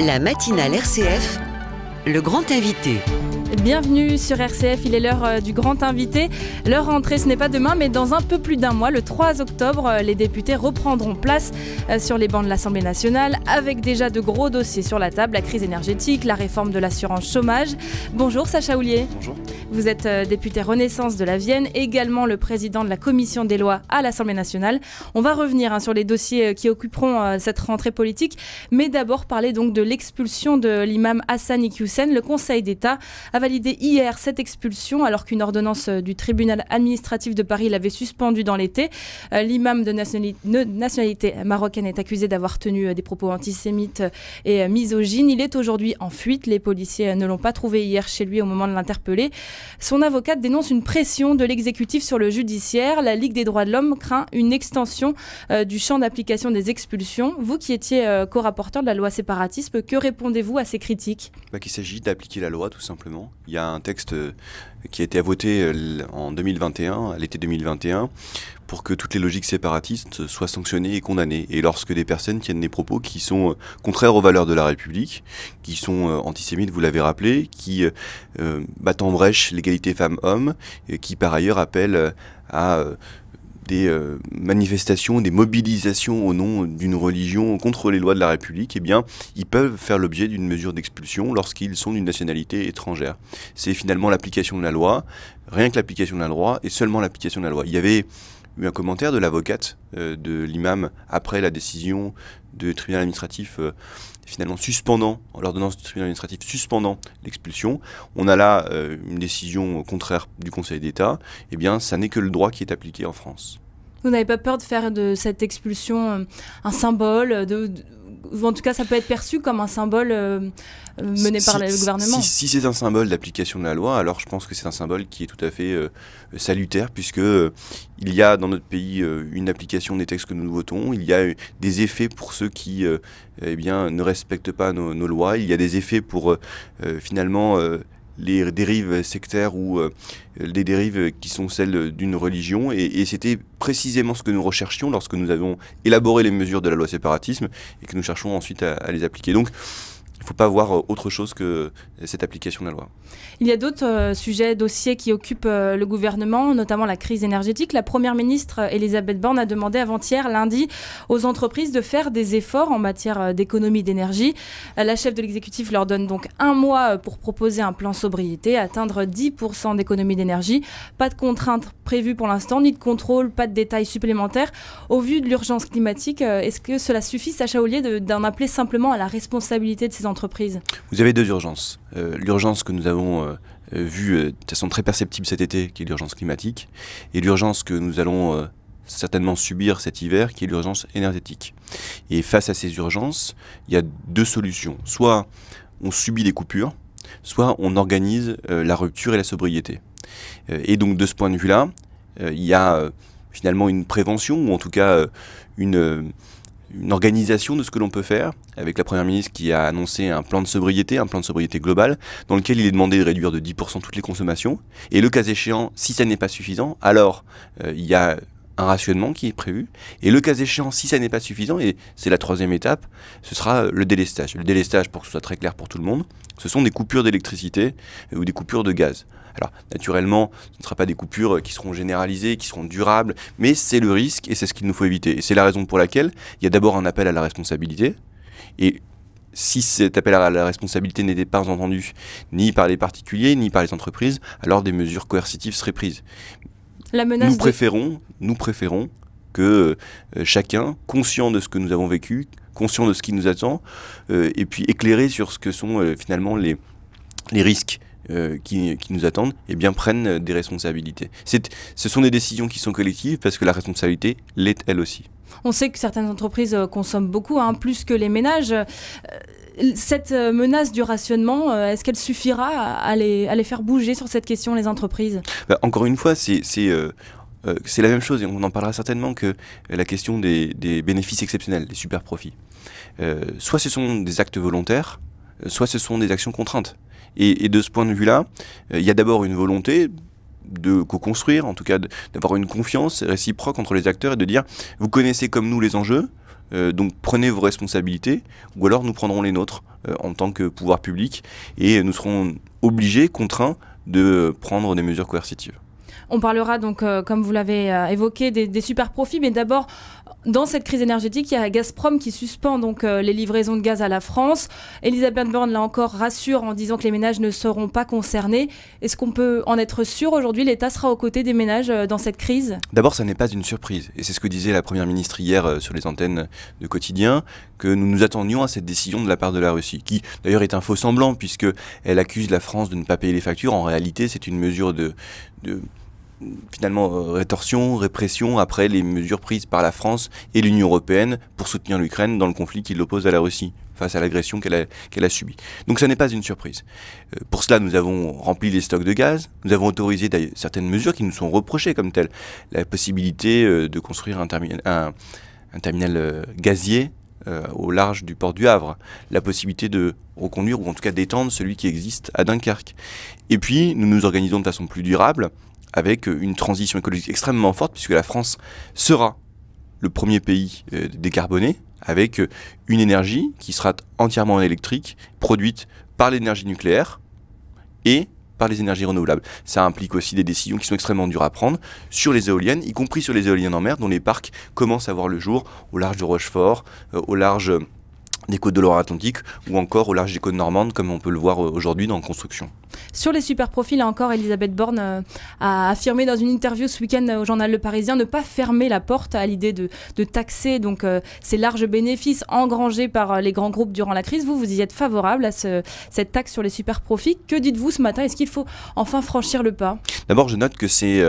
La matinale RCF, le grand invité. Bienvenue sur RCF, il est l'heure euh, du grand invité. Leur rentrée ce n'est pas demain, mais dans un peu plus d'un mois, le 3 octobre, euh, les députés reprendront place euh, sur les bancs de l'Assemblée nationale avec déjà de gros dossiers sur la table, la crise énergétique, la réforme de l'assurance chômage. Bonjour Sacha Houlier. Bonjour. Vous êtes député Renaissance de la Vienne, également le président de la commission des lois à l'Assemblée nationale. On va revenir hein, sur les dossiers qui occuperont cette rentrée politique, mais d'abord parler donc de l'expulsion de l'imam Hassan Iqiyoussen. Le Conseil d'État validé hier cette expulsion alors qu'une ordonnance euh, du tribunal administratif de Paris l'avait suspendue dans l'été. Euh, l'imam de nationalité marocaine est accusé d'avoir tenu euh, des propos antisémites et misogynes. Il est aujourd'hui en fuite. Les policiers ne l'ont pas trouvé hier chez lui au moment de l'interpeller. Son avocate dénonce une pression de l'exécutif sur le judiciaire. La Ligue des droits de l'homme craint une extension du champ d'application des expulsions. Vous qui étiez co-rapporteur de la loi séparatisme, que répondez-vous à ces critiques Il bah, Qu'il s'agit d'appliquer la loi tout simplement. Il y a un texte euh, qui a été voté euh, en 2021, à l'été 2021, pour que toutes les logiques séparatistes soient sanctionnées et condamnées. Et lorsque des personnes tiennent des propos qui sont euh, contraires aux valeurs de la République, qui sont antisémites, vous l'avez rappelé, qui battent en brèche l'égalité femmes-hommes, et qui par ailleurs appellent à des euh, manifestations, des mobilisations au nom d'une religion contre les lois de la République, eh bien, ils peuvent faire l'objet d'une mesure d'expulsion lorsqu'ils sont d'une nationalité étrangère. C'est finalement l'application de la loi, rien que l'application de la loi et seulement l'application de la loi. Il y avait eu un commentaire de l'avocate euh, de l'imam après la décision du tribunal administratif euh, finalement suspendant, l'ordonnance du tribunal administratif suspendant l'expulsion, on a là euh, une décision euh, contraire du Conseil d'État, eh bien ça n'est que le droit qui est appliqué en France. Vous n'avez pas peur de faire de cette expulsion euh, un symbole de ou en tout cas ça peut être perçu comme un symbole euh, euh, mené par le gouvernement. Si, c'est un symbole d'application de la loi, alors je pense que c'est un symbole qui est tout à fait euh, salutaire, puisque il y a dans notre pays une application des textes que nous votons, il y a des effets pour ceux qui eh bien, ne respectent pas nos, lois, il y a des effets pour finalement les dérives sectaires ou euh, les dérives qui sont celles d'une religion. Et, c'était précisément ce que nous recherchions lorsque nous avons élaboré les mesures de la loi séparatisme et que nous cherchons ensuite à, les appliquer. Donc, faut pas voir euh, autre chose que euh, cette application de la loi. Il y a d'autres euh, sujets, dossiers qui occupent le gouvernement, notamment la crise énergétique. La Première ministre Elisabeth Borne a demandé avant-hier, lundi, aux entreprises de faire des efforts en matière d'économie d'énergie. La chef de l'exécutif leur donne donc un mois pour proposer un plan sobriété, atteindre 10% d'économie d'énergie. Pas de contraintes prévues pour l'instant, ni de contrôle, pas de détails supplémentaires. Au vu de l'urgence climatique, est-ce que cela suffit, Sacha Ollier, d'en appeler simplement à la responsabilité de ces entreprises vous avez deux urgences. Euh, l'urgence que nous avons euh, euh, vue de façon très perceptible cet été, qui est l'urgence climatique, et l'urgence que nous allons certainement subir cet hiver, qui est l'urgence énergétique. Et face à ces urgences, il y a deux solutions. Soit on subit des coupures, soit on organise la rupture et la sobriété. et donc de ce point de vue-là, il y a finalement une prévention, ou en tout cas une une organisation de ce que l'on peut faire, avec la Première ministre qui a annoncé un plan de sobriété, un plan de sobriété global, dans lequel il est demandé de réduire de 10% toutes les consommations. Et le cas échéant, si ça n'est pas suffisant, alors euh, il y a un rationnement qui est prévu. Et le cas échéant, si ça n'est pas suffisant, et c'est la troisième étape, ce sera le délestage. Le délestage, pour que ce soit très clair pour tout le monde, ce sont des coupures d'électricité ou des coupures de gaz naturellement, ce ne sera pas des coupures euh, qui seront généralisées, qui seront durables, mais c'est le risque et c'est ce qu'il nous faut éviter. Et c'est la raison pour laquelle il y a d'abord un appel à la responsabilité. Et si cet appel à la responsabilité n'était pas entendu ni par les particuliers, ni par les entreprises, alors des mesures coercitives seraient prises. nous, préférons, nous préférons que euh, chacun, conscient de ce que nous avons vécu, conscient de ce qui nous attend, euh, et puis éclairé sur ce que sont finalement les, les risques euh, qui, nous attendent, et eh bien, prennent euh, des responsabilités. Ce sont des décisions qui sont collectives parce que la responsabilité l'est elle aussi. On sait que certaines entreprises euh, consomment beaucoup, hein, plus que les ménages. Cette menace du rationnement, est-ce qu'elle suffira à les, à les, faire bouger sur cette question, les entreprises bah, Encore une fois, c'est c'est la même chose, et on en parlera certainement, que la question des, des bénéfices exceptionnels, des super profits. soit ce sont des actes volontaires, soit ce sont des actions contraintes. Et, de ce point de vue-là, euh, il y a d'abord une volonté de co-construire, en tout cas d'avoir une confiance réciproque entre les acteurs et de dire vous connaissez comme nous les enjeux, euh, donc prenez vos responsabilités, ou alors nous prendrons les nôtres euh, en tant que pouvoir public et nous serons obligés, contraints de prendre des mesures coercitives. On parlera donc, comme vous l'avez évoqué, des, des, super profits, mais d'abord, dans cette crise énergétique, il y a Gazprom qui suspend donc euh, les livraisons de gaz à la France. Elisabeth Borne, l'a encore, rassure en disant que les ménages ne seront pas concernés. Est-ce qu'on peut en être sûr aujourd'hui L'État sera aux côtés des ménages euh, dans cette crise D'abord, ça n'est pas une surprise. Et c'est ce que disait la Première ministre hier euh, sur les antennes de quotidien, que nous nous attendions à cette décision de la part de la Russie, qui d'ailleurs est un faux semblant, puisqu'elle accuse la France de ne pas payer les factures. En réalité, c'est une mesure de finalement euh, rétorsion, répression après les mesures prises par la France et l'Union européenne pour soutenir l'Ukraine dans le conflit qui l'oppose à la Russie face à l'agression qu'elle a, subie. Donc ça n'est pas une surprise. Euh, pour cela, nous avons rempli les stocks de gaz, nous avons autorisé certaines mesures qui nous sont reprochées comme telles, la possibilité euh, de construire un, terminal gazier au large du port du Havre, la possibilité de reconduire ou en tout cas d'étendre celui qui existe à Dunkerque. Et puis, nous nous organisons de façon plus durable, avec euh, une transition écologique extrêmement forte, puisque la France sera le premier pays euh, décarboné, avec euh, une énergie qui sera entièrement électrique, produite par l'énergie nucléaire et par les énergies renouvelables. Ça implique aussi des décisions qui sont extrêmement dures à prendre sur les éoliennes, y compris sur les éoliennes en mer, dont les parcs commencent à voir le jour au large de Rochefort, au large des côtes de l'Or-Atlantique ou encore au large des côtes normandes, comme on peut le voir euh, aujourd'hui dans Construction. Sur les super profits, là encore, Elisabeth Borne euh, a affirmé dans une interview ce week-end euh, au journal Le Parisien ne pas fermer la porte à l'idée de, taxer donc ces larges bénéfices engrangés par les grands groupes durant la crise. Vous, vous y êtes favorable à ce, cette taxe sur les super profits. Que dites-vous ce matin Est-ce qu'il faut enfin franchir le pas D'abord, je note que c'est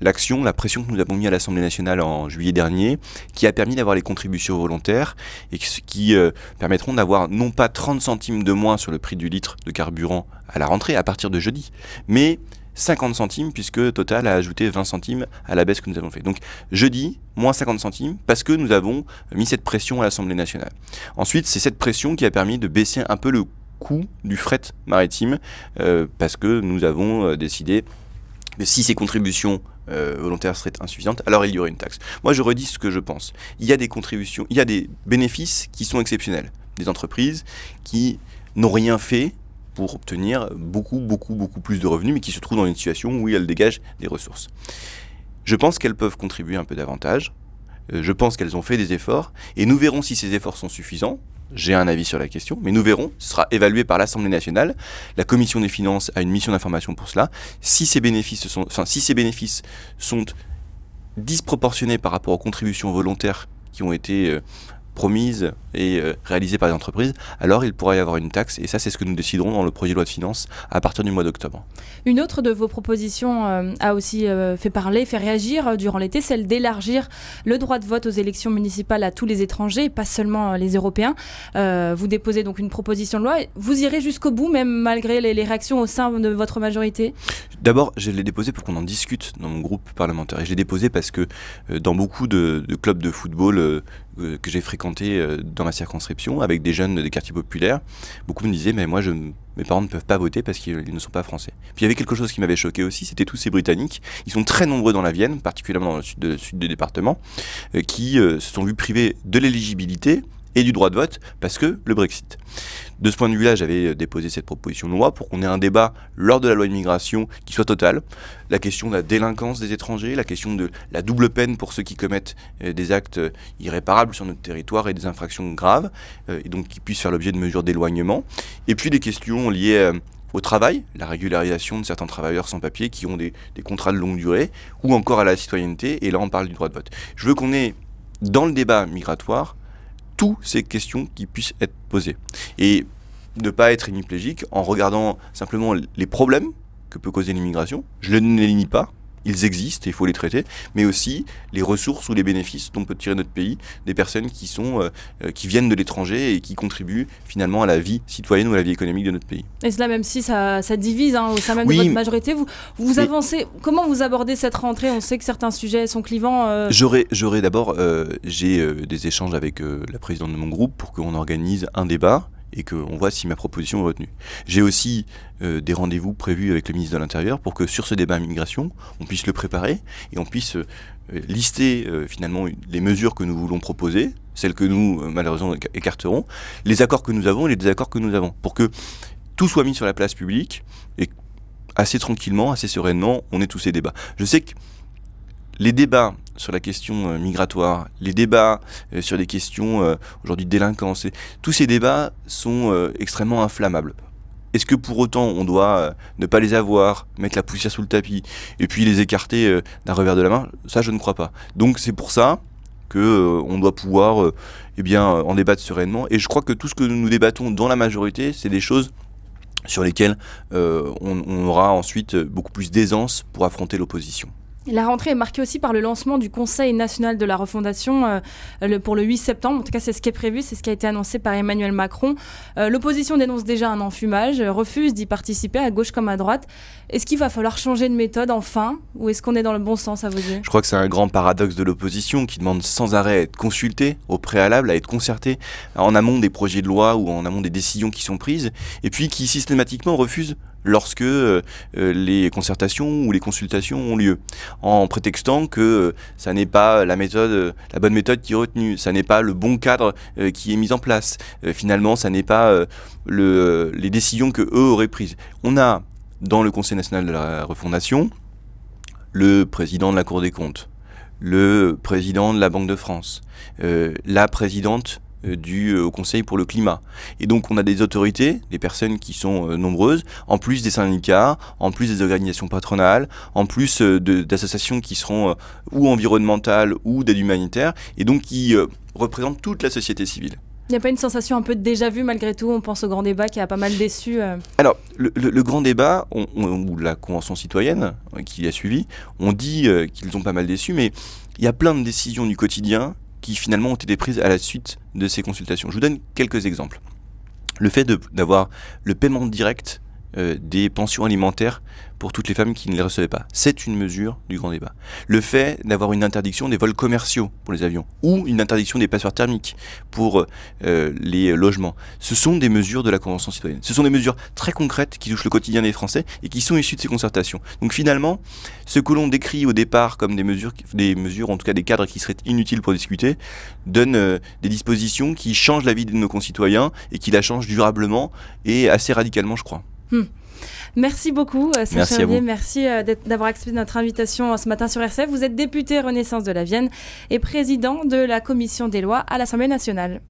l'action, la pression que nous avons mis à l'Assemblée nationale en juillet dernier, qui a permis d'avoir les contributions volontaires et qui euh, permettront d'avoir non pas 30 centimes de moins sur le prix du litre de carburant à la rentrée à partir de jeudi, mais 50 centimes puisque Total a ajouté 20 centimes à la baisse que nous avons fait. Donc jeudi, moins 50 centimes parce que nous avons mis cette pression à l'Assemblée nationale. Ensuite, c'est cette pression qui a permis de baisser un peu le coût du fret maritime euh, parce que nous avons euh, décidé que si ces contributions euh, volontaire serait insuffisante, alors il y aurait une taxe. Moi, je redis ce que je pense. Il y a des contributions, il y a des bénéfices qui sont exceptionnels. Des entreprises qui n'ont rien fait pour obtenir beaucoup, beaucoup, beaucoup plus de revenus, mais qui se trouvent dans une situation où elles dégagent des ressources. Je pense qu'elles peuvent contribuer un peu davantage. Euh, je pense qu'elles ont fait des efforts, et nous verrons si ces efforts sont suffisants, j'ai un avis sur la question, mais nous verrons, ce sera évalué par l'Assemblée nationale. La commission des finances a une mission d'information pour cela. Si ces bénéfices sont, si ces bénéfices sont disproportionnés par rapport aux contributions volontaires qui ont été euh, promise et euh, réalisée par les entreprises, alors il pourrait y avoir une taxe. Et ça, c'est ce que nous déciderons dans le projet de loi de finances à partir du mois d'octobre. Une autre de vos propositions euh, a aussi euh, fait parler, fait réagir durant l'été, celle d'élargir le droit de vote aux élections municipales à tous les étrangers, pas seulement les Européens. vous déposez donc une proposition de loi. Vous irez jusqu'au bout, même malgré les, réactions au sein de votre majorité D'abord, je l'ai déposé pour qu'on en discute dans mon groupe parlementaire. Et je l'ai déposé parce que dans beaucoup de, de clubs de football, euh, que j'ai fréquenté euh, dans ma circonscription avec des jeunes des quartiers populaires, beaucoup me disaient mais moi mes parents ne peuvent pas voter parce qu'ils ne sont pas français. Puis il y avait quelque chose qui m'avait choqué aussi, c'était tous ces Britanniques, ils sont très nombreux dans la Vienne, particulièrement dans le sud, le sud du département, euh, qui se sont vus privés de l'éligibilité et du droit de vote, parce que le Brexit. De ce point de vue-là, j'avais euh, déposé cette proposition de loi pour qu'on ait un débat lors de la loi migration, qui soit total. La question de la délinquance des étrangers, la question de la double peine pour ceux qui commettent euh, des actes euh, irréparables sur notre territoire et des infractions graves, et donc qui puissent faire l'objet de mesures d'éloignement. Et puis des questions liées au travail, la régularisation de certains travailleurs sans papier qui ont des, des contrats de longue durée, ou encore à la citoyenneté, et là on parle du droit de vote. Je veux qu'on ait dans le débat migratoire toutes ces questions qui puissent être posées. Et ne pas être hémiplégique en regardant simplement les problèmes que peut causer l'immigration. Je ne les nie pas, ils existent et il faut les traiter, mais aussi les ressources ou les bénéfices dont peut tirer notre pays des personnes qui, sont, euh, euh, qui viennent de l'étranger et qui contribuent finalement à la vie citoyenne ou à la vie économique de notre pays. Et cela même si ça, divise hein, au sein même de votre majorité, vous, vous avancez, comment vous abordez cette rentrée On sait que certains sujets sont clivants. Euh. J'aurai J'aurais d'abord, j'ai des échanges avec la présidente de mon groupe pour qu'on organise un débat et qu'on voit si ma proposition est retenue. J'ai aussi euh, des rendez-vous prévus avec le ministre de l'Intérieur pour que sur ce débat immigration, on puisse le préparer et on puisse euh, lister euh, finalement les mesures que nous voulons proposer, celles que nous malheureusement écarterons, les accords que nous avons et les désaccords que nous avons, pour que tout soit mis sur la place publique et assez tranquillement, assez sereinement, on ait tous ces débats. Je sais que les débats sur la question euh, migratoire, les débats euh, sur des questions euh, aujourd'hui de délinquance, tous ces débats sont extrêmement inflammables. Est-ce que pour autant on doit ne pas les avoir, mettre la poussière sous le tapis et puis les écarter d'un revers de la main Ça, je ne crois pas. Donc c'est pour ça que on doit pouvoir eh bien, en débattre sereinement. Et je crois que tout ce que nous débattons dans la majorité, c'est des choses sur lesquelles on, aura ensuite beaucoup plus d'aisance pour affronter l'opposition. La rentrée est marquée aussi par le lancement du Conseil national de la refondation euh, pour le 8 septembre. En tout cas, c'est ce qui est prévu, c'est ce qui a été annoncé par Emmanuel Macron. Euh, l'opposition dénonce déjà un enfumage, refuse d'y participer à gauche comme à droite. Est-ce qu'il va falloir changer de méthode enfin Ou est-ce qu'on est dans le bon sens à vos yeux Je crois que c'est un grand paradoxe de l'opposition qui demande sans arrêt à être consultée au préalable, à être concertée en amont des projets de loi ou en amont des décisions qui sont prises, et puis qui systématiquement refuse lorsque euh, euh, les concertations ou les consultations ont lieu, en prétextant que euh, ça n'est pas la méthode, la bonne méthode qui est retenue, ça n'est pas le bon cadre qui est mis en place. finalement, ça n'est pas les décisions que eux auraient prises. On a dans le Conseil national de la refondation le président de la Cour des comptes, le président de la Banque de France, la présidente euh, du euh, Conseil pour le climat. Et donc on a des autorités, des personnes qui sont euh, nombreuses, en plus des syndicats, en plus des organisations patronales, en plus d'associations qui seront ou environnementales ou d'aide humanitaire, et donc qui représentent toute la société civile. Il n'y a pas une sensation un peu de déjà vu malgré tout On pense au grand débat qui a pas mal déçu. Alors, le, grand débat, ou la Convention citoyenne qui a suivi, on dit qu'ils ont pas mal déçu, mais il y a plein de décisions du quotidien qui finalement ont été prises à la suite de ces consultations. Je vous donne quelques exemples. Le fait d'avoir le paiement direct euh, des pensions alimentaires pour toutes les femmes qui ne les recevaient pas. C'est une mesure du grand débat. Le fait d'avoir une interdiction des vols commerciaux pour les avions ou une interdiction des passeurs thermiques pour euh, les logements, ce sont des mesures de la Convention citoyenne. Ce sont des mesures très concrètes qui touchent le quotidien des Français et qui sont issues de ces concertations. Donc finalement, ce que l'on décrit au départ comme des mesures, des mesures, en tout cas des cadres qui seraient inutiles pour discuter, donne euh, des dispositions qui changent la vie de nos concitoyens et qui la changent durablement et assez radicalement, je crois. Hmm. Merci beaucoup, saint euh, Sacha Merci, euh, d'avoir accepté notre invitation euh, ce matin sur RCF. Vous êtes député Renaissance de la Vienne et président de la commission des lois à l'Assemblée nationale.